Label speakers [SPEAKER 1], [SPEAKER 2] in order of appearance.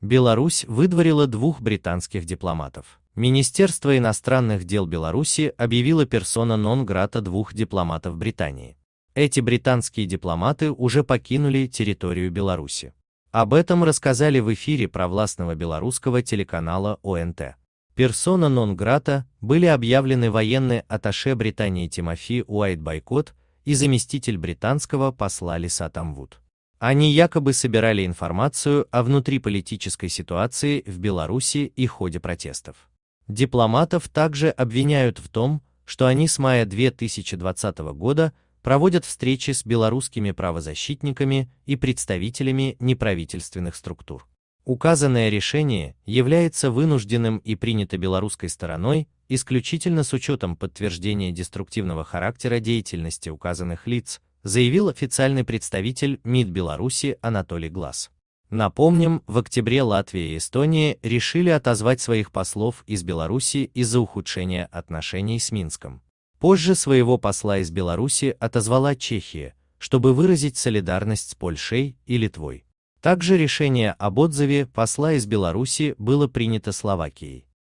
[SPEAKER 1] Беларусь выдворила двух британских дипломатов. Министерство иностранных дел Беларуси объявило персона нон-грата двух дипломатов Британии. Эти британские дипломаты уже покинули территорию Беларуси. Об этом рассказали в эфире провластного белорусского телеканала ОНТ. Персона нон-грата были объявлены военные аташе Британии Тимофи Уайт Бойкот и заместитель британского посла Лиса Тамвуд. Они якобы собирали информацию о внутриполитической ситуации в Беларуси и ходе протестов. Дипломатов также обвиняют в том, что они с мая 2020 года проводят встречи с белорусскими правозащитниками и представителями неправительственных структур. Указанное решение является вынужденным и принято белорусской стороной исключительно с учетом подтверждения деструктивного характера деятельности указанных лиц, заявил официальный представитель МИД Беларуси Анатолий Глаз. Напомним, в октябре Латвия и Эстония решили отозвать своих послов из Беларуси из-за ухудшения отношений с Минском. Позже своего посла из Беларуси отозвала Чехия, чтобы выразить солидарность с Польшей и Литвой. Также решение об отзыве посла из Беларуси было принято Словакией.